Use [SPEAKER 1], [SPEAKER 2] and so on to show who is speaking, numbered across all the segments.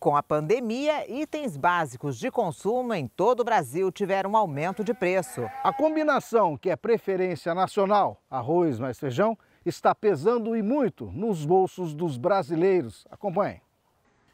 [SPEAKER 1] Com a pandemia, itens básicos de consumo em todo o Brasil tiveram um aumento de preço. A combinação que é preferência nacional, arroz
[SPEAKER 2] mais feijão, está pesando e muito nos bolsos dos brasileiros. Acompanhe.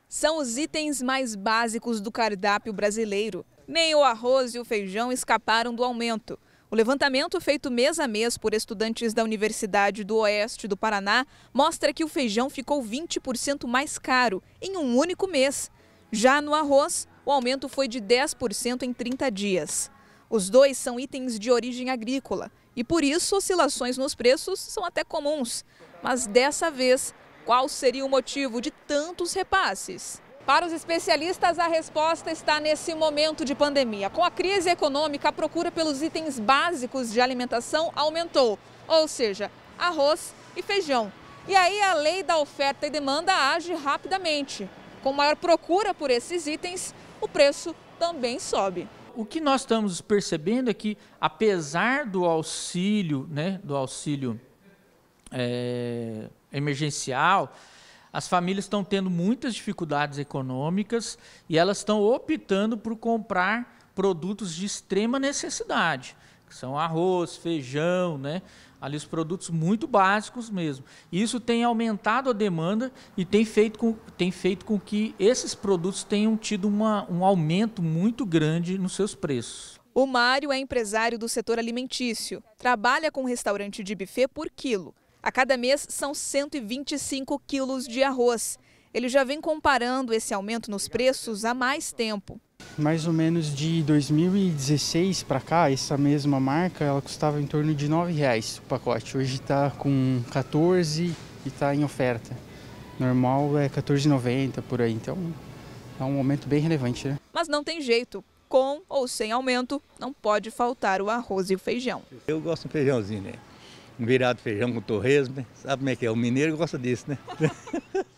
[SPEAKER 1] São os itens mais básicos do cardápio brasileiro. Nem o arroz e o feijão escaparam do aumento. O levantamento feito mês a mês por estudantes da Universidade do Oeste do Paraná mostra que o feijão ficou 20% mais caro em um único mês. Já no arroz, o aumento foi de 10% em 30 dias. Os dois são itens de origem agrícola e por isso oscilações nos preços são até comuns. Mas dessa vez, qual seria o motivo de tantos repasses? Para os especialistas, a resposta está nesse momento de pandemia. Com a crise econômica, a procura pelos itens básicos de alimentação aumentou, ou seja, arroz e feijão. E aí a lei da oferta e demanda age rapidamente. Com maior procura por esses itens, o preço também sobe. O que
[SPEAKER 2] nós estamos percebendo é que, apesar do auxílio, né, do auxílio é, emergencial, as famílias estão tendo muitas dificuldades econômicas e elas estão optando por comprar produtos de extrema necessidade, que são arroz, feijão, né? ali os produtos muito básicos mesmo. Isso tem aumentado a demanda e tem feito com, tem feito com que esses produtos tenham tido uma, um aumento muito grande nos seus preços.
[SPEAKER 1] O Mário é empresário do setor alimentício. Trabalha com restaurante de buffet por quilo. A cada mês são 125 quilos de arroz. Ele já vem comparando esse aumento nos preços há mais tempo.
[SPEAKER 3] Mais ou menos de 2016 para cá, essa mesma marca, ela custava em torno de R$ 9,00 o pacote. Hoje está com 14 e está em oferta. Normal é 14,90 por aí, então é um aumento bem relevante. Né?
[SPEAKER 1] Mas não tem jeito, com ou sem aumento, não pode faltar o arroz e o feijão.
[SPEAKER 2] Eu gosto do feijãozinho, né? um virado de feijão com torresmo, né? sabe como é que é? O mineiro gosta disso, né?